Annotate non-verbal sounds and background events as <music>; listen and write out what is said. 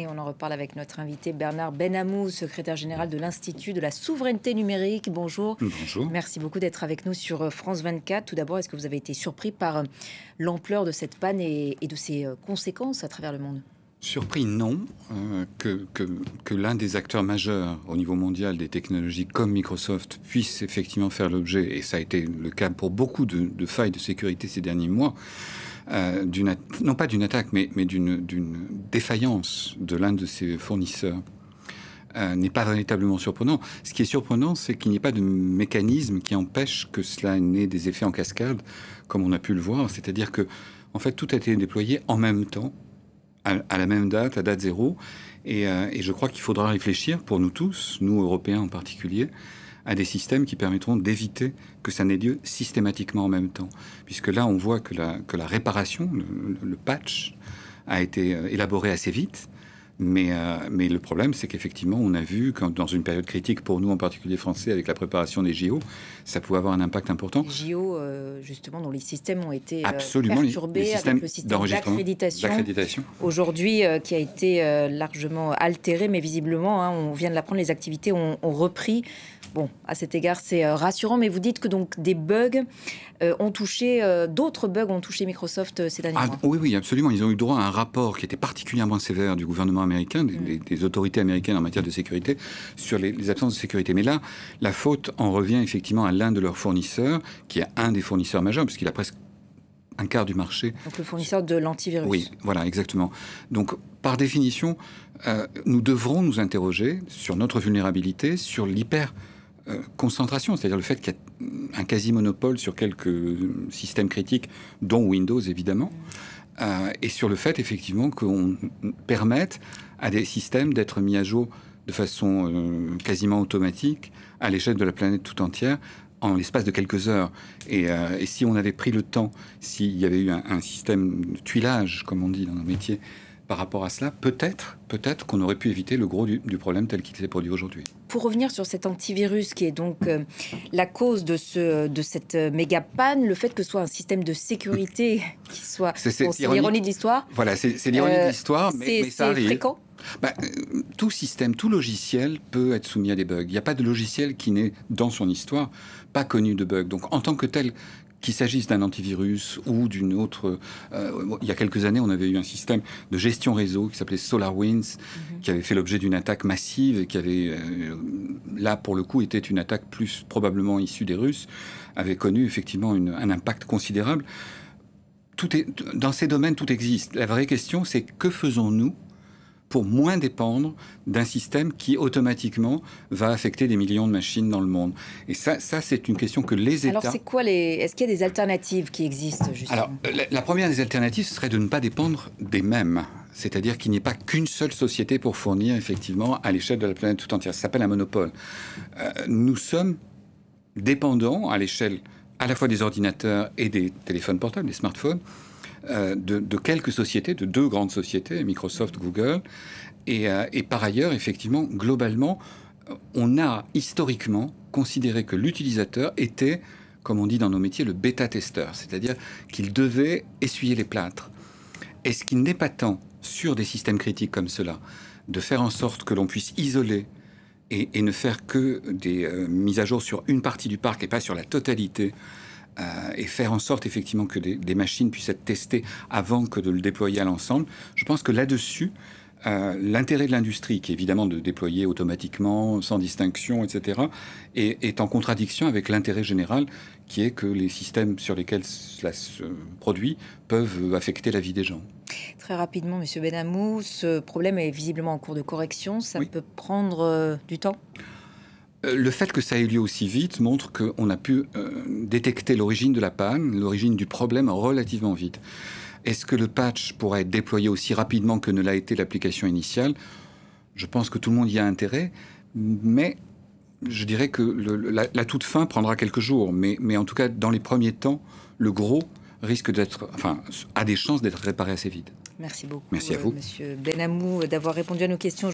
Et on en reparle avec notre invité Bernard Benamou, secrétaire général de l'Institut de la souveraineté numérique. Bonjour. Bonjour. Merci beaucoup d'être avec nous sur euh, France 24. Tout d'abord, est-ce que vous avez été surpris par euh, l'ampleur de cette panne et, de ses euh, conséquences à travers le monde Surpris, non, que, que, l'un des acteurs majeurs au niveau mondial des technologies comme Microsoft puisse effectivement faire l'objet, et ça a été le cas pour beaucoup de, de failles de sécurité ces derniers mois, euh, non pas d'une attaque, mais, d'une, défaillance de l'un de ses fournisseurs euh, n'est pas véritablement surprenant. Ce qui est surprenant, c'est qu'il n'y ait pas de mécanisme qui empêche que cela n'ait des effets en cascade, comme on a pu le voir. C'est-à-dire que, en fait, tout a été déployé en même temps, à, la même date, à date zéro. Et, euh, et je crois qu'il faudra réfléchir, pour nous tous, nous Européens en particulier, à des systèmes qui permettront d'éviter que ça n'ait lieu systématiquement en même temps. Puisque là, on voit que la, réparation, le patch, a été euh, élaboré assez vite euh, mais, le problème, c'est qu'effectivement, on a vu que dans une période critique pour nous, en particulier français, avec la préparation des JO, ça pouvait avoir un impact important. Les JO, euh, justement, dont les systèmes ont été euh, Absolument, perturbés les, avec le système d'accréditation. Aujourd'hui, qui a été largement altéré, mais visiblement, hein, on vient de l'apprendre, les activités ont, repris. Bon, à cet égard, c'est rassurant, mais vous dites que donc des bugs ont touché, d'autres bugs ont touché Microsoft ces derniers années. Ah, mois. Oui, oui, absolument. Ils ont eu droit à un rapport qui était particulièrement sévère du gouvernement américain, mm. des, autorités américaines en matière de sécurité, sur les, absences de sécurité. Mais là, la faute en revient effectivement à l'un de leurs fournisseurs, qui est un des fournisseurs majeurs, puisqu'il a presque un quart du marché. Donc le fournisseur de l'antivirus. Oui, voilà, exactement. Donc, par définition, euh, nous devrons nous interroger sur notre vulnérabilité, sur l'hyper euh, concentration, c'est-à-dire le fait qu'il y a un quasi-monopole sur quelques systèmes critiques, dont Windows évidemment. Mm. Euh, et sur le fait effectivement qu'on permette à des systèmes d'être mis à jour de façon euh, quasiment automatique à l'échelle de la planète tout entière en l'espace de quelques heures. Euh, et, si on avait pris le temps, s'il y avait eu un, un, système de tuilage, comme on dit dans nos métiers, par rapport à cela, peut-être peut-être qu'on aurait pu éviter le gros du, problème tel qu'il s'est produit aujourd'hui. Pour revenir sur cet antivirus qui est donc euh, la cause de, ce, de cette euh, méga panne, le fait que ce soit un système de sécurité <laughs> qui soit... C'est l'ironie de l'histoire. Voilà, c'est l'ironie de euh, l'histoire, mais, mais, ça arrive. fréquent bah, tout système, tout logiciel peut être soumis à des bugs. Il n'y a pas de logiciel qui n'est, dans son histoire, pas connu de bugs. Donc, en tant que tel, qu'il s'agisse d'un antivirus ou d'une autre. Euh, il y a quelques années, on avait eu un système de gestion réseau qui s'appelait SolarWinds, mhm. qui avait fait l'objet d'une attaque massive, et qui avait, euh, là pour le coup, était une attaque plus probablement issue des Russes, avait connu effectivement un impact considérable. Tout est, dans ces domaines, tout existe. La vraie question, c'est que faisons-nous pour moins dépendre d'un système qui automatiquement va affecter des millions de machines dans le monde. Et ça, ça c'est une question que les États. Alors, c'est quoi les Est-ce qu'il y a des alternatives qui existent justement Alors, la, première des alternatives ce serait de ne pas dépendre des mêmes. C'est-à-dire qu'il n'y ait pas qu'une seule société pour fournir effectivement à l'échelle de la planète tout entière. Ça s'appelle un monopole. Euh, nous sommes dépendants à l'échelle à la fois des ordinateurs et des téléphones portables, des smartphones, euh, de, quelques sociétés, de deux grandes sociétés, Microsoft, mm-hmm. Google. Euh, et, par ailleurs, effectivement, globalement, on a historiquement considéré que l'utilisateur était, comme on dit dans nos métiers, le bêta-testeur, c'est-à-dire qu'il devait essuyer les plâtres. Est-ce qu'il n'est pas temps, sur des systèmes critiques comme cela, de faire en sorte que l'on puisse isoler et, ne faire que des euh, mises à jour sur une partie du parc et pas sur la totalité euh, et faire en sorte effectivement que des, machines puissent être testées avant que de le déployer à l'ensemble. Je pense que là-dessus, euh, l'intérêt de l'industrie, qui est évidemment de déployer automatiquement, sans distinction, etc., est, en contradiction avec l'intérêt général, qui est que les systèmes sur lesquels cela se produit peuvent affecter la vie des gens. Très rapidement, Monsieur Benamou, ce problème est visiblement en cours de correction. Ça peut prendre euh, du temps euh, le fait que ça ait lieu aussi vite montre qu'on a pu euh, détecter l'origine de la panne, l'origine du problème relativement vite. Est-ce que le patch pourrait être déployé aussi rapidement que ne l'a été l'application initiale Je pense que tout le monde y a intérêt, mais je dirais que la, toute fin prendra quelques jours. Mais, mais, en tout cas, dans les premiers temps, le gros risque d'être, enfin, a des chances d'être réparé assez vite. Merci beaucoup, Merci à vous. Euh, monsieur Benamou, d'avoir répondu à nos questions.